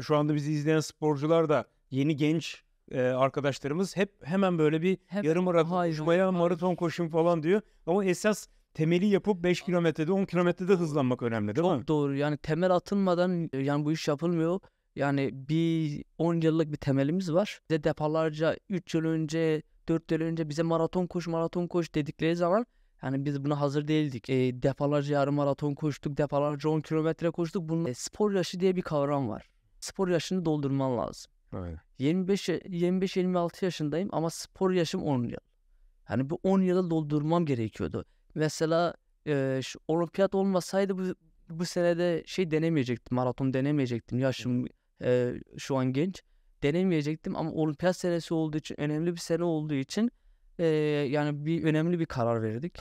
şu anda bizi izleyen sporcular da yeni genç e, arkadaşlarımız hep hemen böyle bir hep, yarım maraton koşmaya, maraton koşun falan diyor. Ama esas temeli yapıp 5 kilometrede 10 kilometrede hızlanmak önemli değil Çok mi? Çok doğru yani temel atılmadan e, yani bu iş yapılmıyor. Yani bir 10 yıllık bir temelimiz var. Bize defalarca 3 yıl önce 4 yıl önce bize maraton koş maraton koş dedikleri zaman yani biz buna hazır değildik. E, defalarca yarım maraton koştuk, defalarca 10 kilometre koştuk. Bunun e, spor yaşı diye bir kavram var spor yaşını doldurman lazım. Aynen. 25 25 26 yaşındayım ama spor yaşım 10 yıl. Hani bu 10 yılı doldurmam gerekiyordu. Mesela e, şu olimpiyat olmasaydı bu bu senede şey denemeyecektim. Maraton denemeyecektim. Yaşım e, şu an genç. Denemeyecektim ama olimpiyat senesi olduğu için önemli bir sene olduğu için e, yani bir önemli bir karar verdik. Tabii.